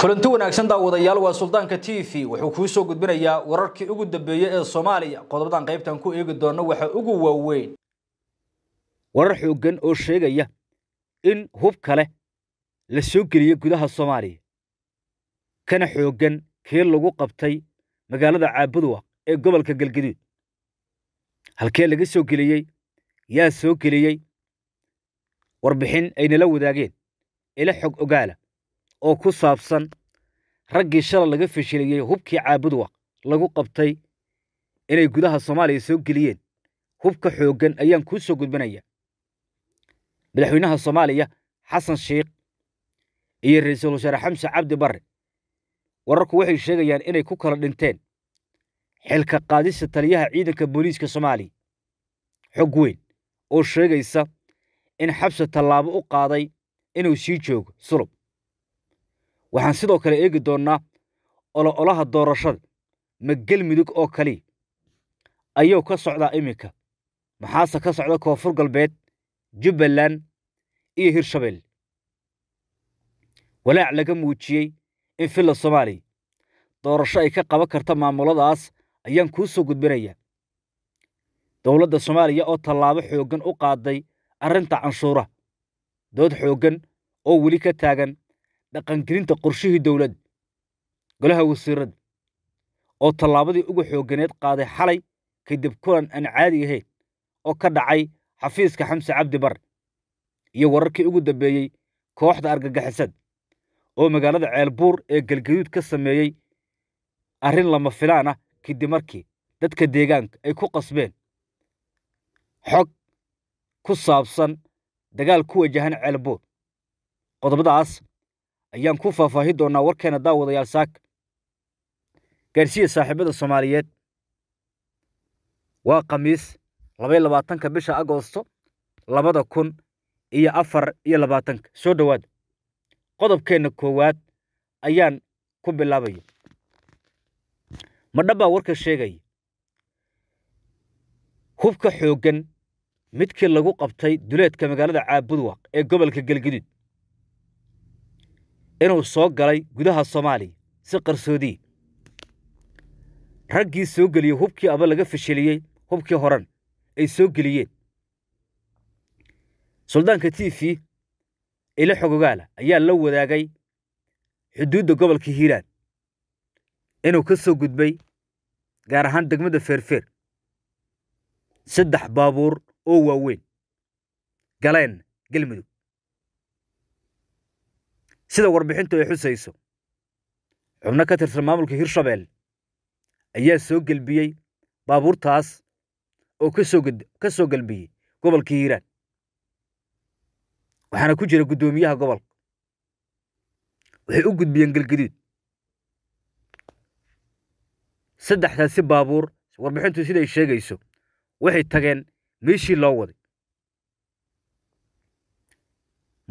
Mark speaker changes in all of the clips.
Speaker 1: kulanti wanaagsan daawadayaal waa suldaanka t v wuxuu kuu soo gudbinayaa wararkii ugu dambeeyey ee soomaaliya qodobadan qaybtan ku eegi doonno waxa ugu waaweyn warar xooggan oo sheegaya in hub kale la soo geliyo gudaha soomaaliya kana xooggan kii lagu qabtay magaalada caabuduwaq ee gobolka galgaduud halkee laga soo geliyey yaa soo geliyey warbixin aynala wadaageen ila xog ogaala oo ku saabsan raggii shala laga fashiliyey hubkii caabuduwa lagu qabtay inay gudaha soomaaliya soo geliyeen hubka xooggan ayaan kuu soo gudbinaya madaxweynaha soomaaliya xasan sheekh iyo ra-iisul wasaare xamse cabdi barre wararku waxay sheegayaan inay ku kala dhinteen xilka qaadista taliyaha ciidanka booliiska soomaaliya xog weyn oo sheegaysa in xabse tallaabo u qaaday inuu sii joogo sulub waxaan sidoo kale eegi doonnaa oloolaha doorashada ma gelmudug oo kali ayuu ka socdaa iminka maxaase ka socda koonfur galbeed jubbaland iyo hirshabelle walaac laga muujiyey in filla soomaaliya doorasho ay ka qaban karta maamuladaas ayaan kuu soo gudbinayaa dowladda soomaaliya oo tallaabo xooggan u qaaday arrinta canshuuraha dood xooggan oo weli ka taagan dhaqangelinta qorshihii dowlad golaha wasiirada oo tallaabadii ugu xoogganeed qaaday xalay kadib kulan aan caadi ahayn oo ka dhacay xafiiska xamse cabdi bare iyo wararkii ugu dambeeyey kooxda argagixisad oo magaalada ceelbuur ee galgaduud ka sameeyey arrin lama filaan ah kadib markii dadka deegaanka ay ku qasbeen xog ku saabsan dagaal ku wajahan ceelbuur qodobadaas ayaan ku faahfaahi doonnaa warkeena daawadayaal saak gaarsiiya saaxiibada soomaaliyeed waa khamiis labaiy labaatanka bisha agoosto labada kun iyo afar iyo labaatanka soo dhowaada qodobkeenna koowaad ayaan ku bilaabaya madhabbaa warka sheegaya hubka xooggan midkii lagu qabtay duleedka magaalada caabudwaq ee gobolka galguduud inuu soo galay gudaha soomaaliya si qarsoodii raggii soo geliyey hubkii aba laga fashiliyey hubkii horan ay soo geliyeen suldaanka tiifi ila xogogaala ayaa la wadaagay xuduudda gobolka hiiraan inuu ka soo gudbay gaar ahaan degmada feerfeer saddex baabuur oo waaweyn galeen galmudug sida warbixintu ay xusayso xubno ka tirsan maamulka hirshabeel ayaa soo gelbiyey baabuurtaas oo ka soo gelbiyey gobolka hiiraan waxaana ku jira guddoomiyaha gobolka waxay u gudbiyeen gelgaduud saddexdaasi baabuur warbixintu siday sheegayso waxay tageen meeshii loo waday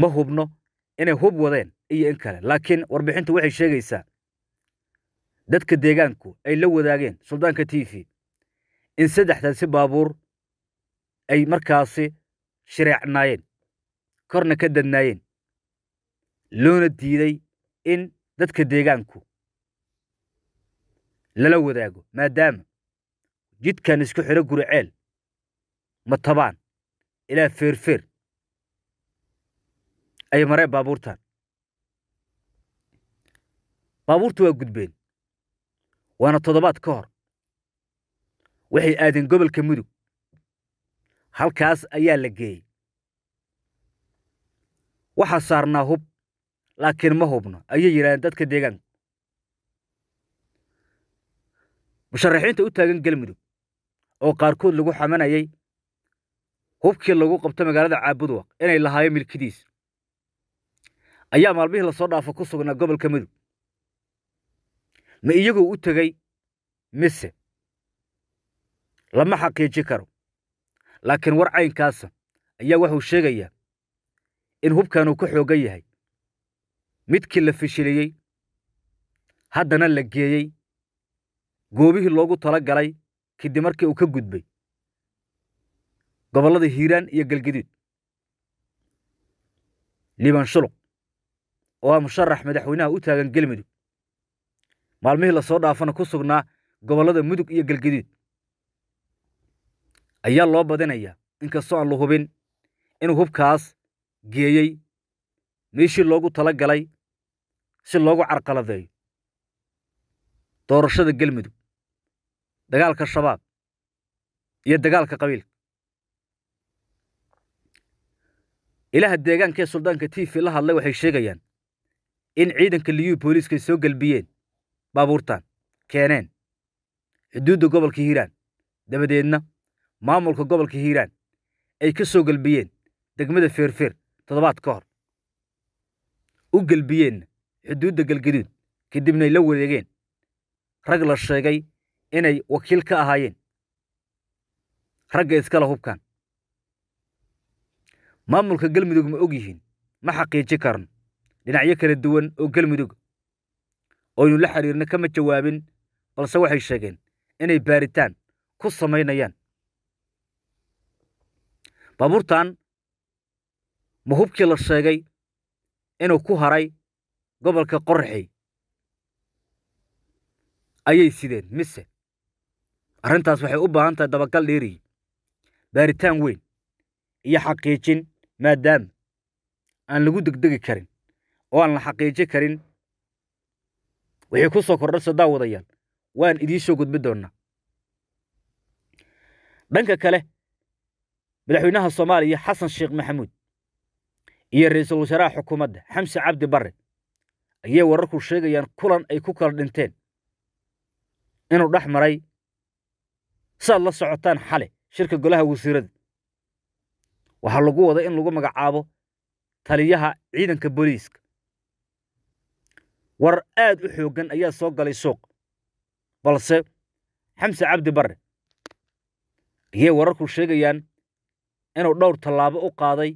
Speaker 1: ma hubno inay hub wadeen iyo in kale laakiin warbixintu waxay sheegaysaa dadka deegaanku ay la wadaageen suldaanka t v in saddexdaasi baabuur ay markaasi shireecnaayeen korna ka dadnaayeen loona diiday in dadka deegaanku lala wadaago maadaama jidkan isku xiro xidho guriceel matabaan ilaa feerfeer ay mareen baabuurtan baabuurta waa gudbeen waana toddobaad ka hor waxay aadeen gobolka mudug halkaas ayaa la geeyey waxaa saarnaa hub laakiin ma hubno ayay yidhahdeen dadka deegaanka musharaxiinta u taagan galmudug oo qaarkood lagu xamanayay hubkii lagu qabto magaalada caabudwaq inay lahaayeen milkidiisa ayaa maalmihii lasoo dhaafo ku sugnaa gobolka mudug ma iyagoo u tegey mise lama xaqiijin karo laakiin war caynkaasa ayaa wuxuu sheegayaa in hubkan uu ka xooggan yahay midkii la fishiliyey haddana la geeyey goobihii loogu tala galay kadib markii uu ka gudbay gobollada hiiraan iyo galgaduud liban shuluq oo ah musharax madaxweynaha u taagan gelmudug maalmihii lasoo dhaafana ku sugnaa gobollada mudug iyo galgaduud ayaa loo badinayaa inkastoo aan la hubin inuu hubkaas geeyey meeshii loogu tala galay si loogu carqaladeeyo doorashada galmudug dagaalka shabaab iyo dagaalka qabiilka ilaha deegaanka ee suldaanka tiifi la hadlay waxay sheegayaan in ciidanka liyuhu booliiska ay soo gelbiyeen baabuurtaan keeneen xuduudda gobolka hiiraan dabadeedna maamulka gobolka hiiraan ay ka soo gelbiyeen degmada feerfeer toddobaad ka hor u gelbiyeenna xuduudda galgaduud kadibnay la wareegeen rag la sheegay inay wakiil ka ahaayeen ragga iskala hubkaan maamulka galmudug ma og yihiin ma xaqiiji karno dhinacyo kala duwan oo galmudug oynu la xiriirna kama jawaabin balse waxay sheegeen inay baaritaan ku samaynayaan baabuurtan ma hubkii la sheegay inuu ku haray gobolka qorraxey ayay sideen mise arrintaas waxay u baahan tahay dabagal dheeriyi baaritaan weyn iyo xaqiijin maadaama aan lagu degdegi karin oo aan la xaqiiji karin wixii ku soo kordhasa daawadayaan waan idiin soo gudbi doonnaa dhanka kale madaxweynaha soomaaliya xasan sheekh maxamuud iyo ra-iisul wasaaraha xukuumadda xamse cabdi barre ayay wararku sheegayaan kulan ay ku kala dhinteen inuu dhex maray saad la socotaan xale shirka golaha wasiiradda waxaa lagu wada in lagu magacaabo taliyaha ciidanka booliiska war aad u xooggan ayaa soo galay suuq balse xamse cabdi barre ayay wararku sheegayaan inuu dhowr tallaabo u qaaday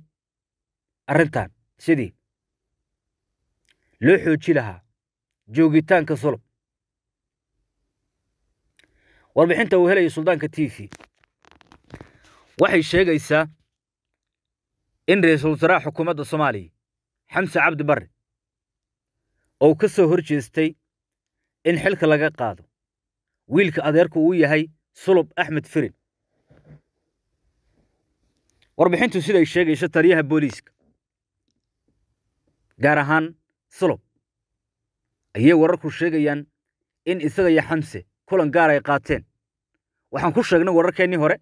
Speaker 1: arrintan sidii loo xooji lahaa joogitaanka sulub warbixinta uu helaya suldaanka t v waxay sheegaysaa in ra-iisul wasaaraha xukuumadda soomaaliya xamse cabdi barre ou ka soo hor jeestay in xilka laga qaado wiilka adeerku uu yahay sulub axmed firin warbixintu siday sheegayso taliyaha booliiska gaar ahaan sulub ayay wararku sheegayaan in isaga iyo xamse kulan gaar ay qaateen waxaan ku sheegnay wararkeennii hore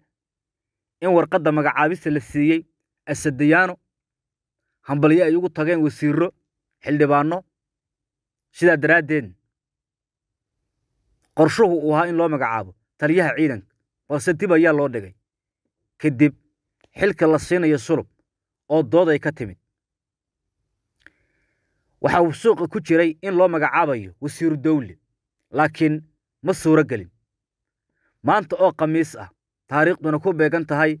Speaker 1: in warqadda magacaabista la siiyey asadayaano hambalyo ay ugu tageen wasiiro xildhibaanno sidaa daraaddeed qorshuhu uu ahaa in loo magacaabo taliyaha ciidanka balse dib ayaa loo dhigay kadib xilka la siinayo sulub oo dooday ka timid waxa waxaa suuqa ku jiray in loo magacaabayo wasiiru dawle laakiin ma suuro gelin maanta oo khamiis ah taariikhduna ku beegan tahay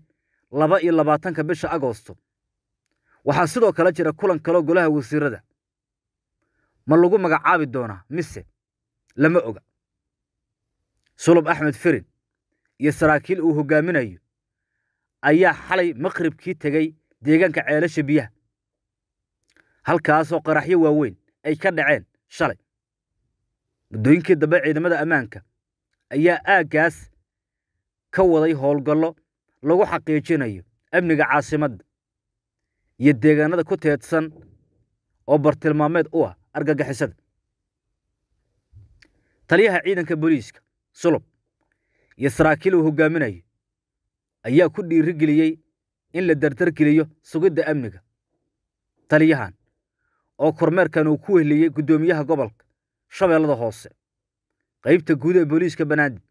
Speaker 1: laba iyo labaatanka bisha agoosto waxaa sidoo kale jira kulan kaloo golaha wasiirada ma lagu magacaabi doonaa mise lama oga sulub axmed firin iyo saraakiil uu hogaaminayo ayaa xalay maqribkii tegey deegaanka ceelasha biyaha halkaasoo qaraxyo waaweyn ay ka dhaceen shalay muddooyinkii dambe ciidamada ammaanka ayaa aaggaas ka waday howlgallo lagu xaqiijinayo amniga caasimadda iyo deegaanada ku teedsan oo bartilmaameed u ah argagixisada taliyaha ciidanka booliiska sulub iyo saraakiil uu hoggaaminayo ayaa ku dhiirigeliyey in la dardargeliyo sugidda amniga taliyahan oo kormeerkan uu ku weheliyey guddoomiyaha gobolka shabeellada hoose qaybta guud ee booliiska banaadir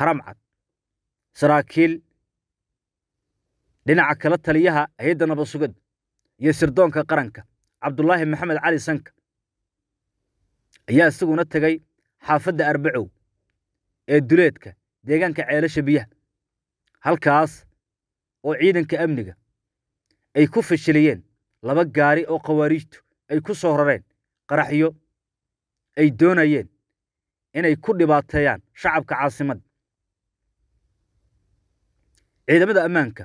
Speaker 1: haramcad saraakiil dhinaca kale taliyaha hay-adda nabad iyo sirdoonka qaranka cabdulaahi maxamed cali sanka ayaa isaguna tegey xaafadda arbacow ee duleedka deegaanka ceelasha biyaha halkaas oo ciidanka amniga ay ku fashiliyeen laba gaari oo khawaariijtu ay ku soo rareen qaraxyo ay doonayeen inay ku dhibaateeyaan shacabka caasimadda ciidamada ammaanka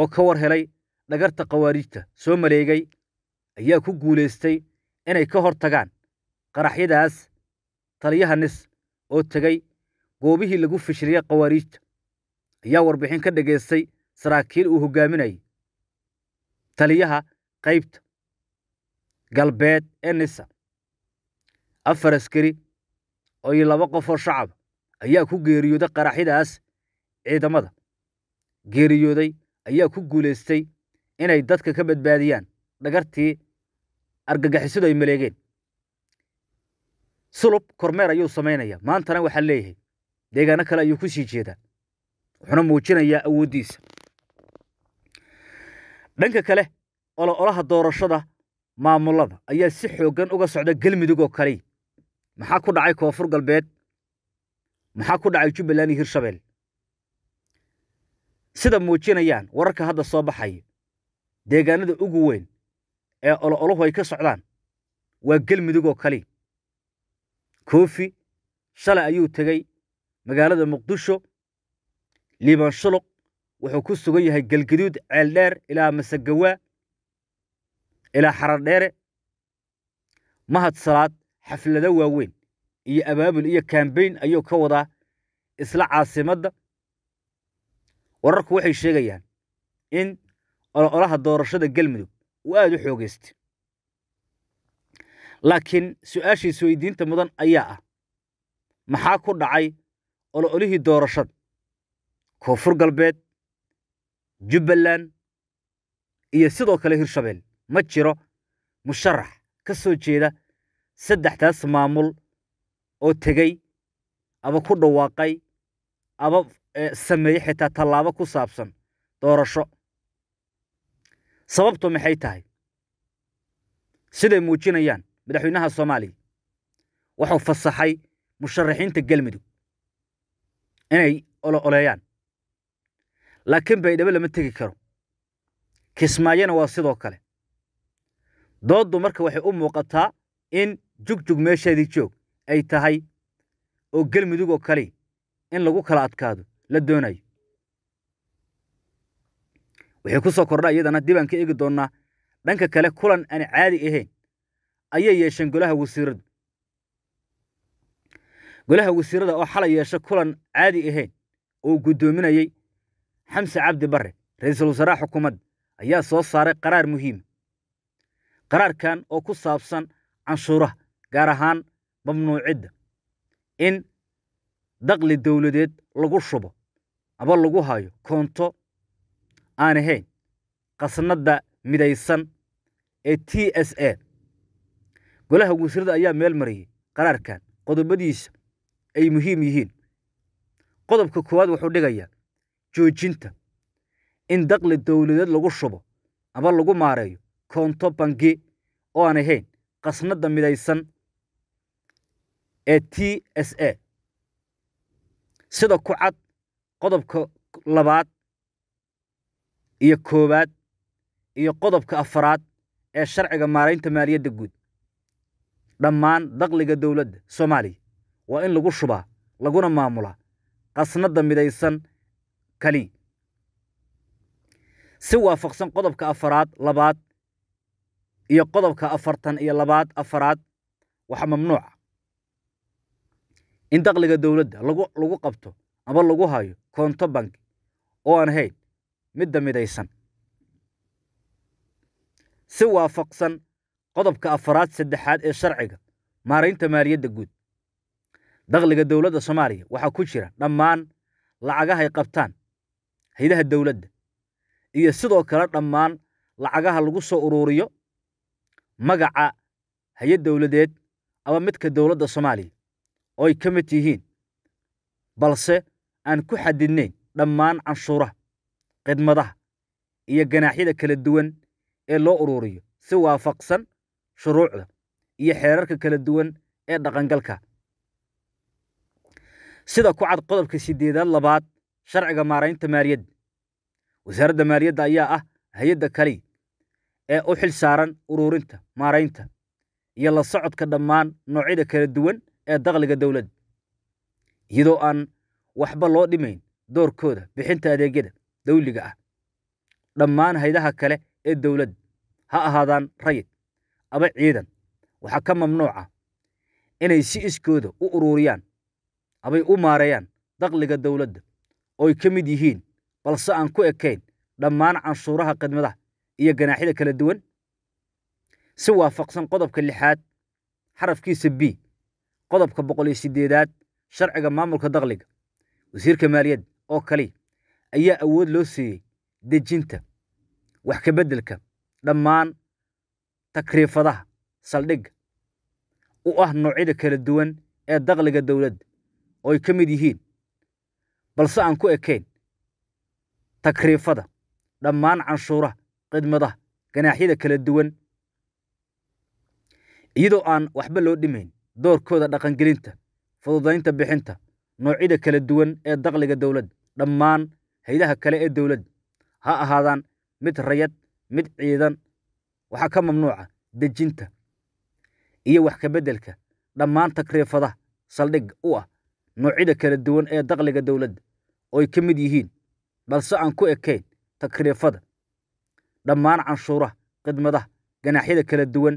Speaker 1: oo ka war helay dhagarta khawaariijta soo maleegay ayaa ku guulaystay inay ka hor tagaan qaraxyadaas taliyaha nis oo tegay goobihii lagu fishriya khawaariijta ayaa warbixin ka dhagaystay saraakiil uu hoggaaminayay taliyaha qaybta galbeed ee nisa afar askari oo iyo laba qof oo shacaba ayaa ku geeriyooday qaraxyadaas ciidamada geeriyooday ayaa ku guulaystay inay dadka ka badbaadiyaan dhagartii argagixisadu ay maleegeen sulub kormeer ayuu samaynaya maantana waxaa leeyahay deegaano kale ayuu ku sii jeedaa wuxuuna muujinayaa awooddiisa dhanka kale ololaha doorashada maamulada ayaa si xooggan uga socda galmudug oo kaley maxaa ku dhacay koonfur galbeed maxaa ku dhacay jubbaland iyo hirshabeel sida muujinayaan wararka hadda soo baxaya deegaanada ugu weyn ee ololuhu ay ka socdaan waa oo kali koofi shalay ayuu tegey magaalada muqdisho liibaan shuluq wuxuu ku sugan yahay gelgaduud ceeldheer ilaa masagawaa ilaa xarardheere mahad salaad xaflado waaweyn iyo abaabul iyo kambeyn ayuu ka wadaa isla caasimadda wararku waxay sheegayaan in ololaha doorashada gelmudug waa aada u xoogaystay laakiin su-aashiis weydiinta mudan ayaa ah maxaa ku dhacay ololihii doorashada koonfur galbeed jubbaland iyo sidoo kale hirshabeel ma jiro musharax ka soo jeeda saddexdaas maamul oo tegey aba ku dhawaaqay aba eh, sameeyey xitaa tallaabo ku saabsan doorasho sababtu maxay tahay siday muujinayaan madaxweynaha soomaaliya wuxuu fasaxay musharaxiinta galmudug inay olo oleeyaan laakiin baydhabo lama tegi karo kismaayona waa sidoo kale dooddu marka waxay u muuqataa in jugjug meesheedii joog ay tahay oo galmudug oo kaliya in lagu kala adkaado la doonayo wixii ku soo kordha iyadana dibaan ka eegi doonnaa dhanka kale kulan aan caadi ahayn ayay yeesheen golaha wasiiradu golaha wasiirada oo xalay yeesha kulan caadi ahayn oo guddoominayay xamse cabdi barre ra-iisul wasaaraha xukuumadda ayaa soo saaray qaraar muhiima qaraarkan oo ku saabsan canshuuraha gaar ahaan mamnuucidda in daqli dowladeed lagu shubo aba lagu hayo koonto aan ahayn khasnadda midaysan ee t s a golaha wasiirada ayaa meel mariyey qaraarkan qodobadiisa ay muhiim yihiin qodobka koowaad wuxuu dhigayaa joojinta in daqli dowladeed lagu shubo ama lagu maareeyo koonto bangi oo aan ahayn khasnadda midaysan ee t s a sida ku cad qodobka labaad iyo koowaad iyo qodobka afaraad ee sharciga maaraynta maaliyadda guud dhammaan daqliga dowladda soomaaliya waa in lagu shubaa laguna maamulaa qasnadda midaysan kaliya si waafaqsan qodobka afaraad labaad iyo qodobka afartan iyo labaad afaraad waxa mamnuuca ah in daqliga dowladda lagu qabto ama lagu hayo koonto banki oo aan ahayn midda midaysan si waafaqsan qodobka afaraad saddexaad ee sharciga maaraynta maaliyadda guud dakhliga dowladda soomaaliya waxaa ku jira dhammaan lacagahay qabtaan haydaha dowladda iyo sidoo kale dhammaan lacagaha lagu soo ururiyo magaca hay-ad dowladeed ama midka dowladda soomaaliya ooy ka mid yihiin balse aan ku xadidnayn dhammaan canshuuraha khidmadaha iyo ganaaxyada kala duwan ee loo ururiyo si waafaqsan shuruucda iyo xeerarka kala duwan ee dhaqangalka sida ku cad qodobka sideedaad labaad sharciga maaraynta maaliyadda wasaaradda maaliyadda ayaa ah hay-adda kaliya ee u xil saaran ururinta maaraynta iyo la socodka dhammaan noocyada kala duwan ee dakhliga dowladda iyadoo aan waxba loo dhimayn doorkooda bixinta adeegyada dawliga ah dhammaan haydaha kale ee dowladd ha ahaadaan rayid aba ciidan waxaa ka mamnuuc mamnuuca ah inay si iskooda u ururiyaan abay u maareeyaan daqliga dowladda ooy ka mid yihiin balse aan ku ekayn dhammaan canshuuraha khidmadaha iyo ganaaxyada kala duwan si waafaqsan qodobka lixaad xarafkiisa b qodobka boqoliyo iyo siddeedaad sharciga maamulka daqliga wasiirka maaliyadda oo kaliya ayaa awood loo siiyey dejinta wax kabeddelka dhammaan takriifadaha saldhigga u ah noocyada kala duwan ee dakhliga dowladda oo ay ka mid yihiin balse aan ku ekayn takriifada dhammaan canshuuraha khidmadaha ganaaxyada kala duwan iyadoo aan waxba loo dhimayn doorkooda dhaqangelinta fududaynta bixinta noocyada kala duwan ee dakhliga dowladda dhammaan haydaha kale ee dowladda ha ahaadaan mid rayad mid ciidan waxaa ka mamnuuca dejinta iyo wax kabeddelka dhammaan takriifadaha saldhig u ah noocyada kala duwan ee daqliga dowladda ooy ka mid yihiin balse aan ku ekayn takriifada dhammaan canshuuraha khidmadaha ganaaxyada kala duwan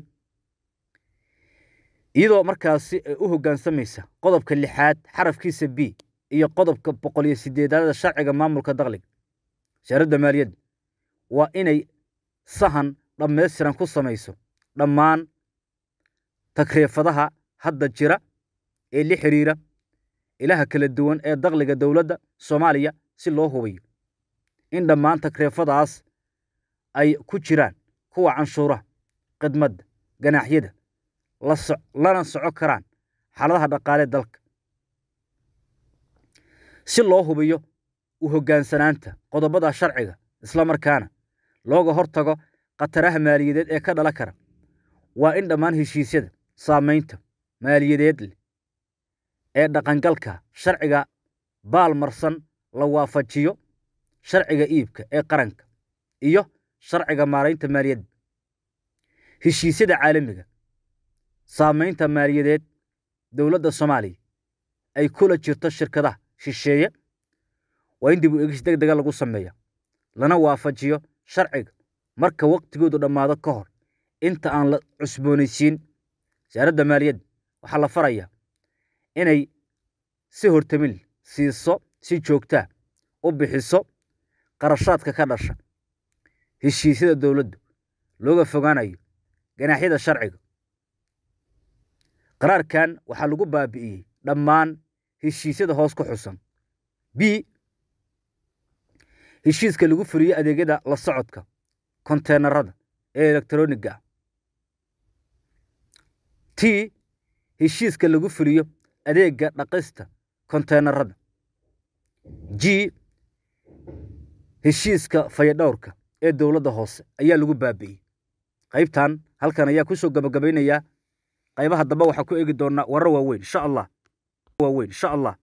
Speaker 1: iyadoo markaasi u hoggaansamaysa qodobka lixaad xarafkiisa b iyo qodobka boqol iyo sideedaadada sharciga maamulka dakliga wasaaradda maaliyadda waa inay sahan dhammaystiran ku samayso dhammaan takriifadaha hadda jira ee la xiriira ilaha kala duwan ee dakliga dowladda soomaaliya si loo hubayo in dhammaan takreefadaas ay ku jiraan kuwa canshuuraha khidmadda ganaaxyada lana soco karaan xaaladaha dhaqaale dalka si loo hubiyo u hoggaansanaanta qodobada sharciga isla markaana looga hortago khataraha maaliyadeed ee ka dhala kara waa in dhammaan heshiisyada saamaynta maaliyadeed leh ee dhaqangalka sharciga baal marsan la waafajiyo sharciga iibka ee qaranka iyo sharciga maaraynta maaliyadda heshiisyada caalamiga saamaynta maaliyadeed dowladda soomaaliya ay kula jirto shirkadaha shisheeye waa in dib u egis deg dega lagu sameeya lana waafajiyo sharciga marka wakhtigoodu dhammaado ka hor inta aan la cusboonaysiin wasaaradda maaliyadda waxaa la farayaa inay si hortamin siiso si joogtaa u bixiso qarashaadka ka dhasha heshiisyada dowladdu looga fogaanayo ganaaxyada sharciga qaraarkan waxaa lagu baabi'iyey dhammaan heshiisyada hoos ku xusan b heshiiska lagu fuliyo adeegyada la socodka konteynarada ee elektroniga t heshiiska lagu fuliyo adeega dhaqista konteynarada g heshiiska fayadhowrka ee dowladda hoose ayaa lagu baabi'iyey qaybtan halkan ayaa kusoo gabagabaynayaa qaybaha dambe waxaa ku eegi doonnaa warar waaweyn insha allah kuwa weyn insha allah